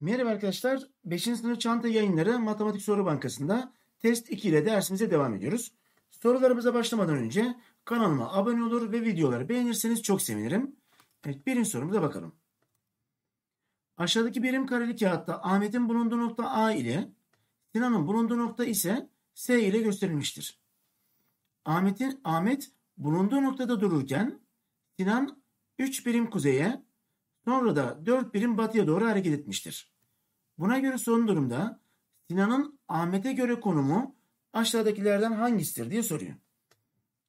Merhaba arkadaşlar. 5. sınıf çanta yayınları Matematik Soru Bankası'nda test 2 ile dersimize devam ediyoruz. Sorularımıza başlamadan önce kanalıma abone olur ve videoları beğenirseniz çok sevinirim. Evet birinci sorumuza bakalım. Aşağıdaki birim kareli kağıtta Ahmet'in bulunduğu nokta A ile Sinan'ın bulunduğu nokta ise S ile gösterilmiştir. Ahmet'in Ahmet bulunduğu noktada dururken Sinan 3 birim kuzeye Sonra da 4 birim batıya doğru hareket etmiştir. Buna göre son durumda Sinan'ın Ahmet'e göre konumu aşağıdakilerden hangisidir diye soruyor.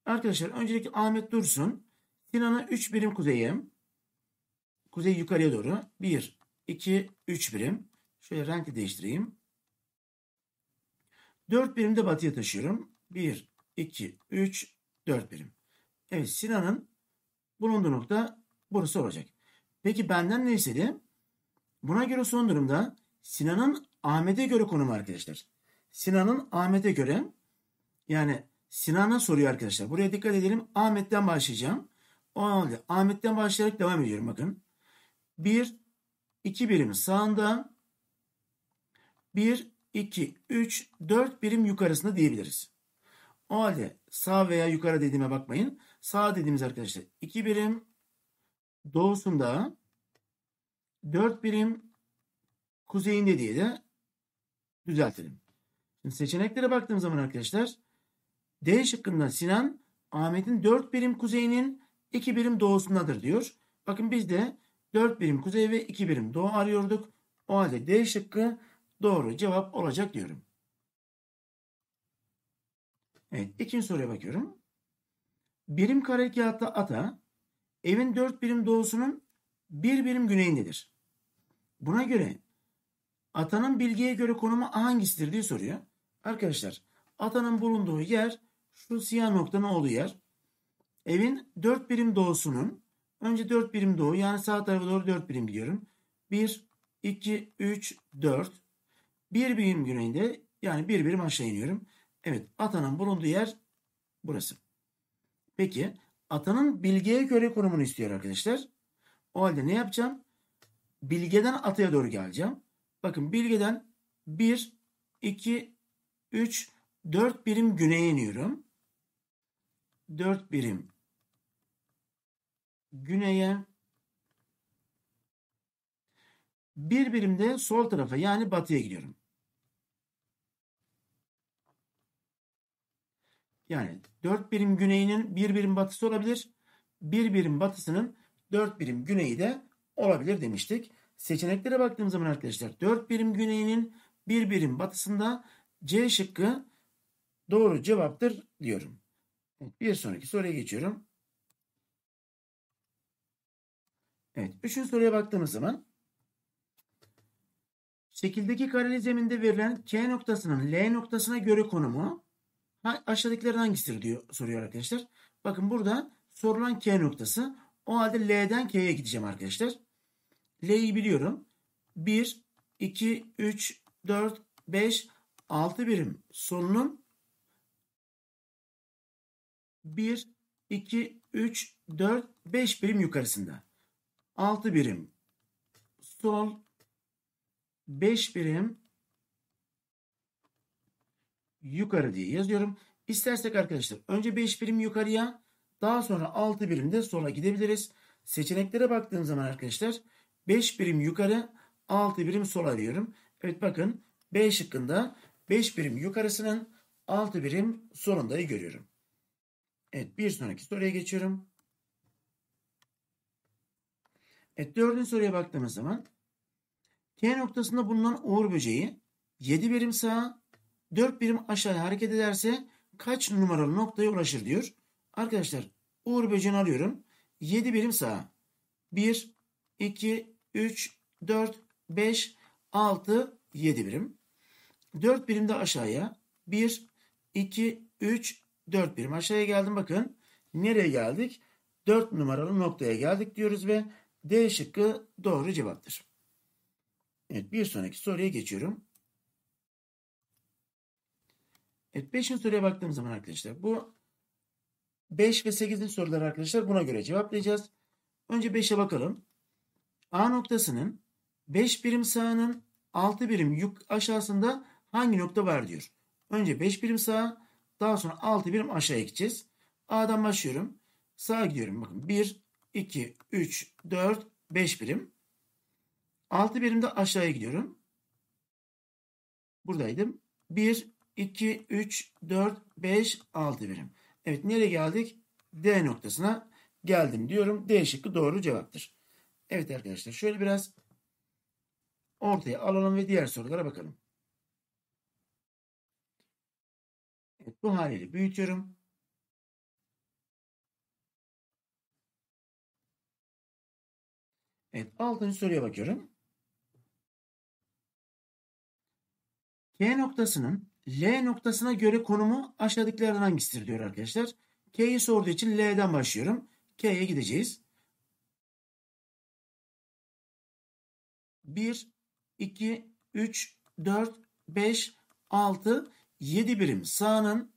Arkadaşlar öncelikle Ahmet dursun. Sinan'a 3 birim kuzeye, kuzey yukarıya doğru 1, 2, 3 birim. Şöyle renkli değiştireyim. 4 birim de batıya taşıyorum. 1, 2, 3, 4 birim. Evet Sinan'ın bulunduğu nokta burası olacak. Peki benden ne istedi? Buna göre son durumda Sinan'ın Ahmet'e göre konumu arkadaşlar. Sinan'ın Ahmet'e göre yani Sinan'a soruyor arkadaşlar. Buraya dikkat edelim. Ahmet'ten başlayacağım. O halde Ahmet'ten başlayarak devam ediyorum bakın. 1, 2 birim sağında 1, 2, 3, 4 birim yukarısında diyebiliriz. O halde sağ veya yukarı dediğime bakmayın. Sağ dediğimiz arkadaşlar 2 birim, doğusunda 4 birim kuzeyinde diye de düzeltelim. Şimdi seçeneklere baktığım zaman arkadaşlar D şıkkında Sinan Ahmet'in 4 birim kuzeyinin 2 birim doğusundadır diyor. Bakın biz de 4 birim kuzey ve 2 birim doğu arıyorduk. O halde D şıkkı doğru cevap olacak diyorum. Evet ikinci soruya bakıyorum. Birim kare kağıtta ata evin dört birim doğusunun bir birim güneyindedir. Buna göre atanın bilgiye göre konumu hangisidir diye soruyor. Arkadaşlar atanın bulunduğu yer şu siyah noktanın olduğu yer. Evin dört birim doğusunun önce dört birim doğu yani sağ tarafa doğru dört birim gidiyorum. Bir iki üç dört bir birim güneyinde yani bir birim aşağı iniyorum. Evet atanın bulunduğu yer burası. Peki Atanın bilgeye göre konumunu istiyor arkadaşlar. O halde ne yapacağım? Bilgeden ataya doğru geleceğim. Bakın bilgeden 1, 2, 3, 4 birim güneye iniyorum. 4 birim güneye. Bir de sol tarafa yani batıya gidiyorum. Yani 4 birim güneyinin 1 birim batısı olabilir. 1 birim batısının 4 birim güneyi de olabilir demiştik. Seçeneklere baktığımız zaman arkadaşlar 4 birim güneyinin 1 birim batısında C şıkkı doğru cevaptır diyorum. Bir sonraki soruya geçiyorum. Evet. Üçüncü soruya baktığımız zaman şekildeki kareli zeminde verilen K noktasının L noktasına göre konumu Ha, aşağıdakilerden hangisidir diyor soruyor arkadaşlar. Bakın burada sorulan K noktası. O halde L'den K'ye gideceğim arkadaşlar. L'yi biliyorum. 1, 2, 3, 4, 5, 6 birim solunum. 1, 2, 3, 4, 5 birim yukarısında. 6 birim sol, 5 birim yukarı diye yazıyorum. İstersek arkadaşlar önce 5 birim yukarıya daha sonra 6 birim de sola gidebiliriz. Seçeneklere baktığım zaman arkadaşlar 5 birim yukarı 6 birim sola diyorum. Evet bakın B şıkkında 5 birim yukarısının 6 birim solundayı görüyorum. Evet bir sonraki soruya geçiyorum. Evet dördüncü soruya baktığımız zaman K noktasında bulunan uğur böceği 7 birim sağa 4 birim aşağıya hareket ederse kaç numaralı noktaya ulaşır diyor. Arkadaşlar Uğur böceğini alıyorum. 7 birim sağa. 1, 2, 3, 4, 5, 6, 7 birim. 4 birim de aşağıya. 1, 2, 3, 4 birim aşağıya geldim. Bakın nereye geldik? 4 numaralı noktaya geldik diyoruz ve D şıkkı doğru cevaptır. Evet bir sonraki soruya geçiyorum. Evet 5. soruya baktığım zaman arkadaşlar bu 5 ve 8. sorular arkadaşlar buna göre cevaplayacağız. Önce 5'e bakalım. A noktasının 5 birim sağının 6 birim yük aşağısında hangi nokta var diyor. Önce 5 birim sağa daha sonra 6 birim aşağıya gideceğiz. A'dan başlıyorum. Sağa gidiyorum. Bakın 1, 2, 3, 4, 5 birim. 6 birimde aşağıya gidiyorum. Buradaydım. 1, 2, 3, 4, 5, 6 birim. Evet nereye geldik? D noktasına geldim diyorum. D şıkkı doğru cevaptır. Evet arkadaşlar şöyle biraz ortaya alalım ve diğer sorulara bakalım. Evet, bu haliyle büyütüyorum. Evet, altıncı soruya bakıyorum. K noktasının L noktasına göre konumu aşağıdakilerden hangisidir diyor arkadaşlar. K'yi sorduğu için L'den başlıyorum. K'ye gideceğiz. 1, 2, 3, 4, 5, 6, 7 birim sağının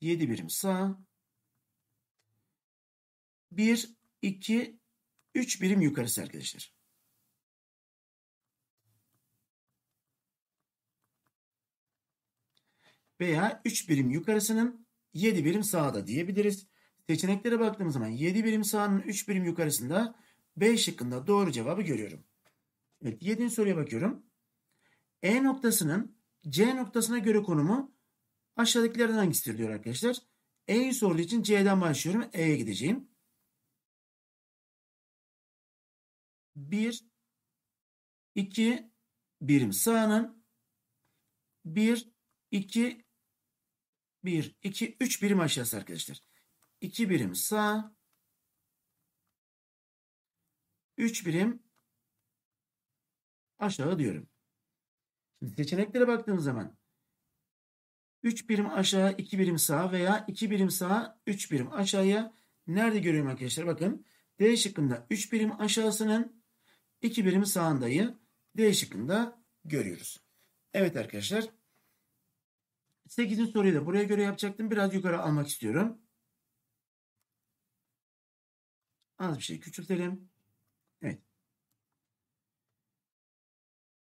7 birim sağ 1, 2, 3 birim yukarısı arkadaşlar. veya 3 birim yukarısının 7 birim sağda diyebiliriz. Seçeneklere baktığımız zaman 7 birim sağının 3 birim yukarısında B şıkkında doğru cevabı görüyorum. Evet 7. soruya bakıyorum. E noktasının C noktasına göre konumu aşağıdakilerden hangisidir diyor arkadaşlar. E'yi sorduğu için C'den başlıyorum. E'ye gideceğim. 1 2 birim sağının 1 2 1, 2, 3 birim aşağısı arkadaşlar. 2 birim sağ. 3 birim aşağı diyorum. Şimdi seçeneklere baktığımız zaman 3 birim aşağı 2 birim sağ veya 2 birim sağ, 3 birim aşağıya nerede görüyorum arkadaşlar? Bakın D şıkkında 3 birim aşağısının 2 birim sağındayı D şıkkında görüyoruz. Evet arkadaşlar. 8'in soruyu da buraya göre yapacaktım. Biraz yukarı almak istiyorum. Az bir şey küçültelim. Evet.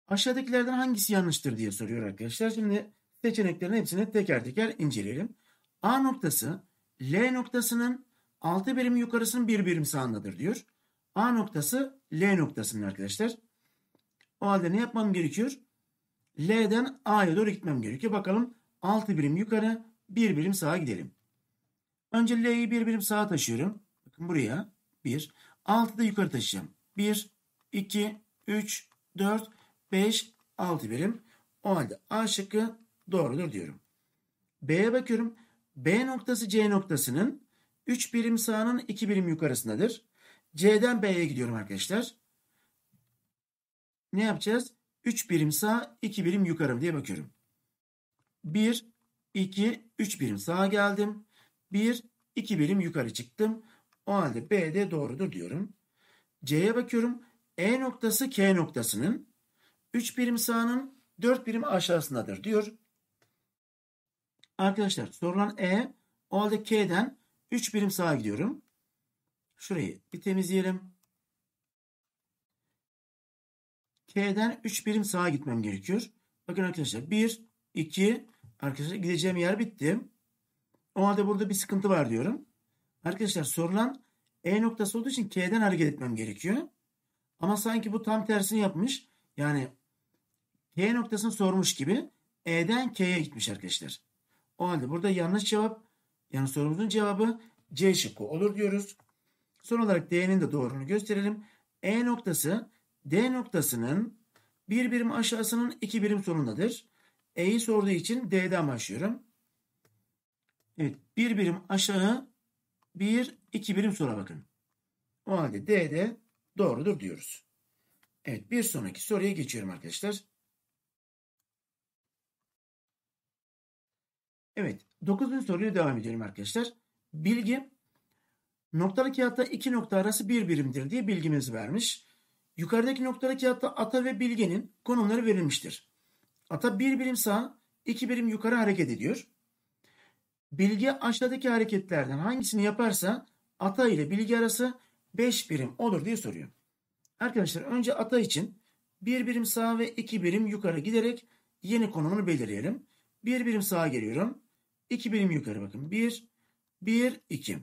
Aşağıdakilerden hangisi yanlıştır diye soruyor arkadaşlar. Şimdi seçeneklerin hepsini teker teker inceleyelim. A noktası L noktasının 6 birim yukarısının 1 bir birim sağındadır diyor. A noktası L noktasının arkadaşlar. O halde ne yapmam gerekiyor? L'den A'ya doğru gitmem gerekiyor. Bakalım 6 birim yukarı 1 birim sağa gidelim. Önce L'yi 1 birim sağa taşıyorum. Bakın buraya 1. 6'da yukarı taşıyacağım. 1, 2, 3, 4, 5, 6 birim. O halde A şıkkı doğrudur diyorum. B'ye bakıyorum. B noktası C noktasının 3 birim sağının 2 birim yukarısındadır. C'den B'ye gidiyorum arkadaşlar. Ne yapacağız? 3 birim sağ, 2 birim yukarı diye bakıyorum. 1, 2, 3 birim sağa geldim. 1, 2 birim yukarı çıktım. O halde B de doğrudur diyorum. C'ye bakıyorum. E noktası K noktasının 3 birim sağının 4 birim aşağısındadır diyor. Arkadaşlar sorulan E o halde K'den 3 birim sağa gidiyorum. Şurayı bir temizleyelim. K'den 3 birim sağa gitmem gerekiyor. Bakın arkadaşlar 1, 2, Arkadaşlar gideceğim yer bitti. O halde burada bir sıkıntı var diyorum. Arkadaşlar sorulan E noktası olduğu için K'den hareket etmem gerekiyor. Ama sanki bu tam tersini yapmış. Yani K noktasını sormuş gibi E'den K'ye gitmiş arkadaşlar. O halde burada yanlış cevap yani sorumuzun cevabı C şıkkı olur diyoruz. Son olarak D'nin de doğrunu gösterelim. E noktası D noktasının bir birim aşağısının iki birim sonundadır. E'yi sorduğu için D'den başlıyorum. Evet bir birim aşağı bir iki birim sonra bakın. O halde D doğrudur diyoruz. Evet bir sonraki soruya geçiyorum arkadaşlar. Evet dokuzuncu soruya devam ediyorum arkadaşlar. Bilgi noktalı kağıtta iki nokta arası bir birimdir diye bilgimiz vermiş. Yukarıdaki noktalı kağıtta ata ve bilgenin konumları verilmiştir. Ata bir birim sağ, iki birim yukarı hareket ediyor. Bilgi aşağıdaki hareketlerden hangisini yaparsa ata ile bilgi arası 5 birim olur diye soruyor. Arkadaşlar önce ata için bir birim sağ ve iki birim yukarı giderek yeni konumunu belirleyelim. Bir birim sağa geliyorum. iki birim yukarı bakın. Bir, bir, iki.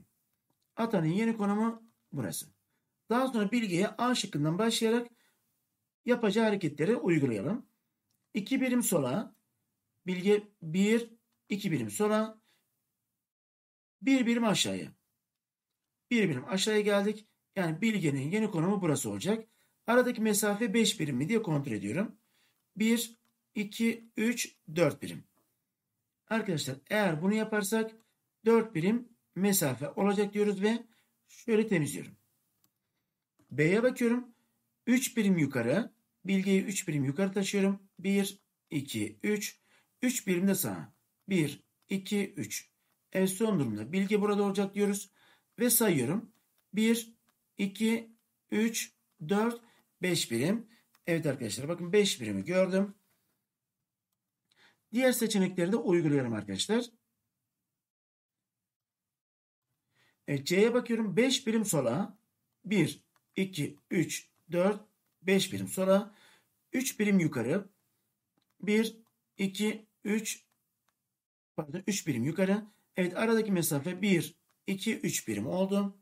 Atanın yeni konumu burası. Daha sonra bilgiye A şıkkından başlayarak yapacağı hareketleri uygulayalım. 2 birim sola. Bilge 1, 2 birim sola. 1 birim aşağıya. 1 birim aşağıya geldik. Yani bilgenin yeni konumu burası olacak. Aradaki mesafe 5 birim mi diye kontrol ediyorum. 1, 2, 3, 4 birim. Arkadaşlar eğer bunu yaparsak 4 birim mesafe olacak diyoruz ve şöyle temizliyorum. B'ye bakıyorum. 3 birim yukarı. Bilgiyi 3 birim yukarı taşıyorum. 1, 2, 3. 3 birimde sağa. 1, 2, 3. En son durumda bilgi burada olacak diyoruz. Ve sayıyorum. 1, 2, 3, 4, 5 birim. Evet arkadaşlar bakın 5 birimi gördüm. Diğer seçenekleri de uyguluyorum arkadaşlar. Evet, C'ye bakıyorum. 5 birim sola. 1, 2, 3, 4, 5 birim sola. 3 birim yukarı. 1, 2, 3, pardon 3 birim yukarı. Evet aradaki mesafe 1, 2, 3 birim oldu.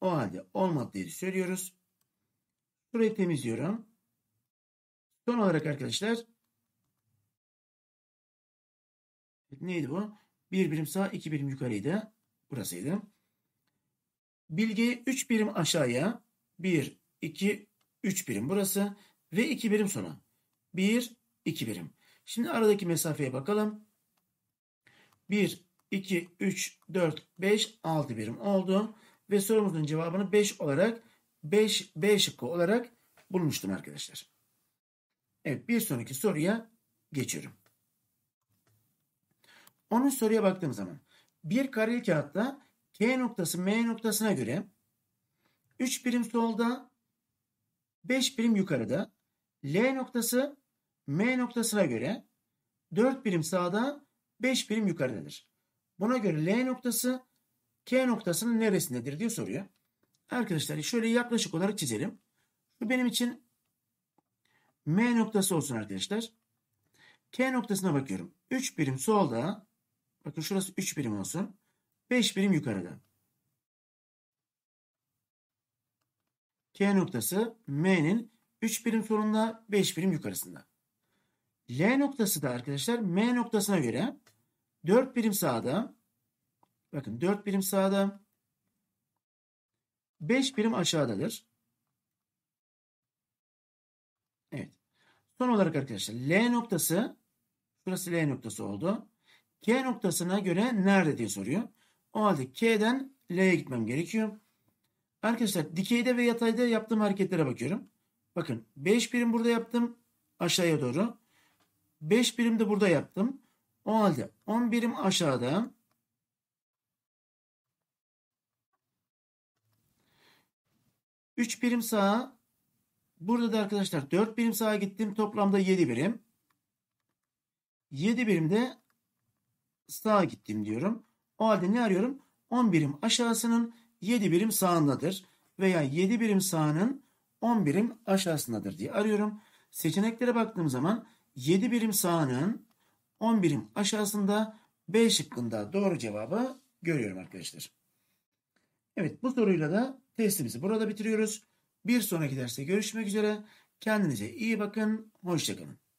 O halde olmadı diye söylüyoruz. Şurayı temizliyorum. Son olarak arkadaşlar neydi bu? 1 birim sağ 2 birim yukarıydı. Burasıydı. Bilgiyi 3 birim aşağıya 1, 2, 3 birim burası ve 2 birim sona. 1, 2 birim. Şimdi aradaki mesafeye bakalım. 1, 2, 3, 4, 5, 6 birim oldu. Ve sorumuzun cevabını 5 olarak 5, B şıkkı olarak bulmuştum arkadaşlar. Evet bir sonraki soruya geçiyorum. Onun soruya baktığım zaman bir kare kağıtta K noktası M noktasına göre 3 birim solda 5 birim yukarıda L noktası M noktasına göre 4 birim sağda 5 birim yukarıdadır. Buna göre L noktası K noktasının neresindedir diye soruyor. Arkadaşlar şöyle yaklaşık olarak çizelim. Bu benim için M noktası olsun arkadaşlar. K noktasına bakıyorum. 3 birim solda. Bakın şurası 3 birim olsun. 5 birim yukarıda. K noktası M'nin 3 birim solunda 5 birim yukarısında. L noktası da arkadaşlar M noktasına göre 4 birim sağda bakın 4 birim sağda 5 birim aşağıdadır. Evet. Son olarak arkadaşlar L noktası şurası L noktası oldu. K noktasına göre nerede diye soruyor. O halde K'den L'ye gitmem gerekiyor. Arkadaşlar dikeyde ve yatayda yaptığım hareketlere bakıyorum. Bakın 5 birim burada yaptım aşağıya doğru. 5 birim de burada yaptım. O halde 10 birim aşağıda. Üç birim sağa. Burada da arkadaşlar dört birim sağa gittim. Toplamda yedi birim. Yedi birim de sağa gittim diyorum. O halde ne arıyorum? On birim aşağısının yedi birim sağındadır. Veya yedi birim sağının on birim aşağısındadır diye arıyorum. Seçeneklere baktığım zaman 7 birim sağının 10 birim aşağısında B şıkkında doğru cevabı görüyorum arkadaşlar. Evet bu soruyla da testimizi burada bitiriyoruz. Bir sonraki derste görüşmek üzere. Kendinize iyi bakın. Hoşçakalın.